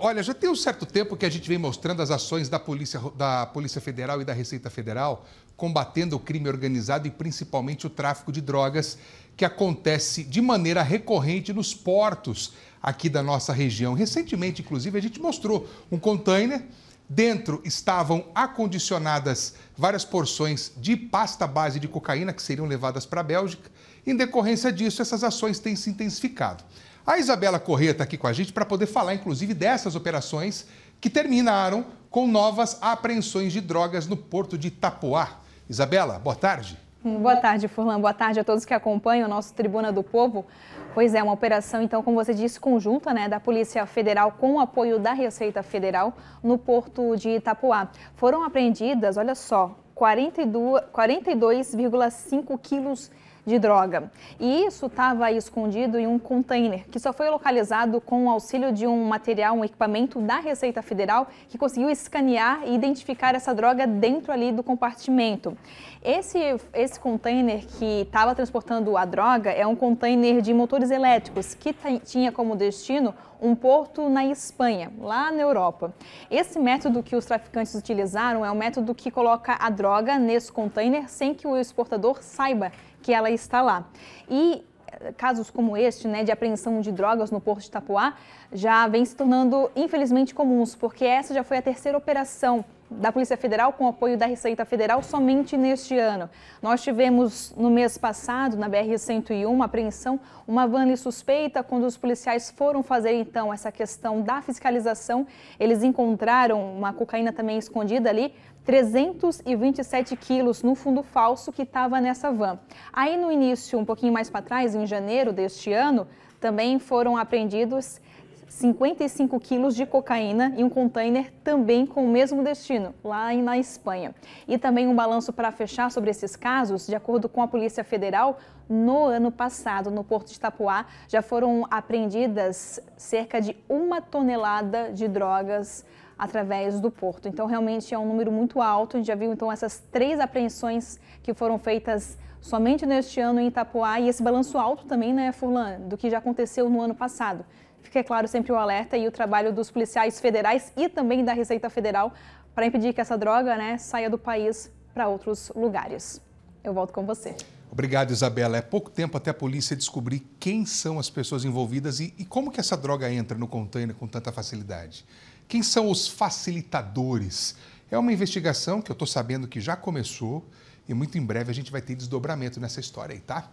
Olha, já tem um certo tempo que a gente vem mostrando as ações da Polícia, da Polícia Federal e da Receita Federal combatendo o crime organizado e principalmente o tráfico de drogas, que acontece de maneira recorrente nos portos aqui da nossa região. Recentemente, inclusive, a gente mostrou um container. Dentro estavam acondicionadas várias porções de pasta base de cocaína que seriam levadas para a Bélgica. Em decorrência disso, essas ações têm se intensificado. A Isabela Corrêa está aqui com a gente para poder falar, inclusive, dessas operações que terminaram com novas apreensões de drogas no porto de Itapoá. Isabela, boa tarde. Boa tarde, Furlan. Boa tarde a todos que acompanham o nosso Tribuna do Povo. Pois é, uma operação, então, como você disse, conjunta né, da Polícia Federal com o apoio da Receita Federal no porto de Itapuá. Foram apreendidas, olha só, 42,5 42, quilos de de droga. E isso estava escondido em um container que só foi localizado com o auxílio de um material, um equipamento da Receita Federal que conseguiu escanear e identificar essa droga dentro ali do compartimento. Esse, esse container que estava transportando a droga é um container de motores elétricos que tinha como destino um porto na Espanha, lá na Europa. Esse método que os traficantes utilizaram é um método que coloca a droga nesse container sem que o exportador saiba que ela está lá. E eh, casos como este, né, de apreensão de drogas no porto de Itapuá, já vem se tornando infelizmente comuns, porque essa já foi a terceira operação da Polícia Federal com apoio da Receita Federal somente neste ano. Nós tivemos no mês passado, na BR-101, apreensão, uma van suspeita. Quando os policiais foram fazer então essa questão da fiscalização, eles encontraram uma cocaína também escondida ali 327 quilos no fundo falso que estava nessa van. Aí no início, um pouquinho mais para trás, em janeiro deste ano, também foram apreendidos 55 quilos de cocaína em um container também com o mesmo destino, lá na Espanha. E também um balanço para fechar sobre esses casos, de acordo com a Polícia Federal, no ano passado, no Porto de Tapuá, já foram apreendidas cerca de uma tonelada de drogas através do porto. Então, realmente é um número muito alto. A gente já viu, então, essas três apreensões que foram feitas somente neste ano em Itapuá e esse balanço alto também, né, Furlan, do que já aconteceu no ano passado. Fica, é claro, sempre o alerta e o trabalho dos policiais federais e também da Receita Federal para impedir que essa droga né, saia do país para outros lugares. Eu volto com você. Obrigado, Isabela. É pouco tempo até a polícia descobrir quem são as pessoas envolvidas e, e como que essa droga entra no container com tanta facilidade. Quem são os facilitadores? É uma investigação que eu estou sabendo que já começou e muito em breve a gente vai ter desdobramento nessa história aí, tá?